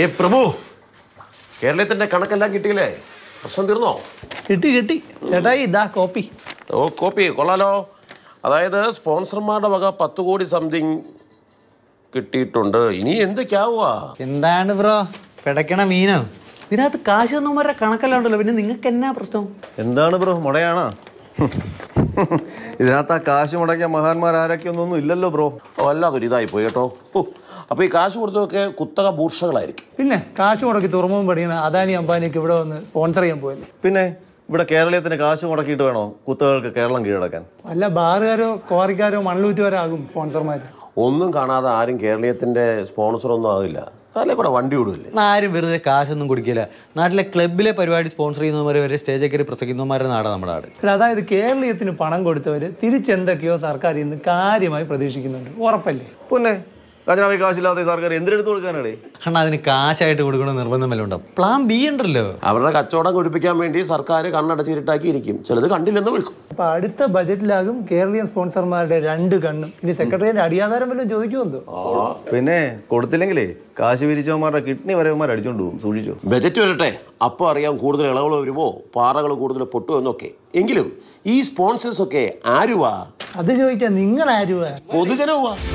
ഏ പ്രഭു കേരളത്തിന്റെ കണക്കെല്ലാം കിട്ടിയില്ലേ പ്രശ്നം തീർന്നോ കിട്ടി കിട്ടി ചേട്ടാ ഇതാ കോപ്പി ഓ കോപ്പി കൊള്ളാലോ അതായത് സ്പോൺസർമാരുടെ വക പത്ത് കോടി സംതിങ് കിട്ടിയിട്ടുണ്ട് ഇനി എന്തൊക്കെയാവുവാ എന്താണ് ബ്രോ പിടയ്ക്കണ മീനോ ഇതിനകത്ത് കാശൊന്നും വരെ കണക്കെല്ലാം ഉണ്ടല്ലോ പിന്നെ നിങ്ങൾക്ക് എന്നാ പ്രശ്നം എന്താണ് ബ്രോ മുടയാണോ ഇതിനകത്ത് ആ കാശ് മുടക്കിയ മഹാന്മാർ ആരൊക്കെയൊന്നും ഇല്ലല്ലോ ബ്രോ വല്ലാത്തൊരു ഇതായി പോയി കേട്ടോ അപ്പോൾ ഈ കാശ് കൊടുത്തതൊക്കെ കുത്തക ബൂർഷകളായിരിക്കും പിന്നെ കാശ് മുടക്കി തുറമും പഠിക്കുന്ന അദാനി അംബാനിക്ക് ഇവിടെ വന്ന് സ്പോൺസർ ചെയ്യാൻ പോയില്ലേ പിന്നെ ഇവിടെ കേരളത്തിന് കാശ് മുടക്കിയിട്ട് വേണോ കുത്തകൾക്ക് കേരളം കീഴടക്കാൻ അല്ല ബാറുകാരോ കോറിക്കാരോ മണലൂറ്റുകാരോ ആകും സ്പോൺസർമാർ ഒന്നും കാണാതെ ആരും സ്പോൺസർ ഒന്നും ആകില്ല തലേ കൂടെ വണ്ടി വിടില്ലേ ആരും വെറുതെ കാശൊന്നും കൊടുക്കില്ല നാട്ടിലെ ക്ലബിലെ പരിപാടി സ്പോൺസർ ചെയ്യുന്നവരെ വരെ സ്റ്റേജ് കയറി പ്രസംഗിക്കുന്നവരുടെ നാടാണ് നമ്മുടെ നാട് അതായത് കേരളീയത്തിന് പണം കൊടുത്തവര് തിരിച്ചെന്തൊക്കെയോ സർക്കാർ ഇന്ന് കാര്യമായി പ്രതീക്ഷിക്കുന്നുണ്ട് ഉറപ്പല്ലേ പിന്നെ ഖജനാവിൽ കാശില്ലാത്ത സർക്കാർ എന്തിനെടുത്ത് കൊടുക്കാനാണ് അണ്ണാ അതിന് കാശായിട്ട് കൊടുക്കണ വല്ല ഉണ്ടാവും പ്ലാൻ ബി ഉണ്ടല്ലോ അവരുടെ കച്ചവടം കുടിപ്പിക്കാൻ വേണ്ടി സർക്കാർ കണ്ണടച്ചിരിട്ടാക്കി ഇരിക്കും ചിലത് കണ്ടില്ലെന്ന് വിളിക്കും അപ്പൊ അടുത്ത ബജറ്റിലാകും കേരളീയ സ്പോൺസർമാരുടെ രണ്ട് കണ്ണും ഇനി സെക്രട്ടറിയുടെ അടിയാധാരം വല്ലതും ചോദിക്കുമെന്തോ പിന്നെ കൊടുത്തില്ലെങ്കിലേ കാശ് വിരിച്ചവന്മാരുടെ കിഡ്നി വരവന്മാർ അടിച്ചോണ്ട് പോകും സൂക്ഷിച്ചു ബജറ്റ് വരട്ടെ അപ്പോൾ അറിയാം കൂടുതൽ ഇളവുകൾ വരുമോ പാറകൾ കൂടുതൽ പൊട്ടു എന്നൊക്കെ എങ്കിലും ഈ സ്പോൺസേഴ്സ് ഒക്കെ ആരുവാ അത് ചോദിക്കാൻ നിങ്ങൾ ആരുവാ പൊതുജനവുവാ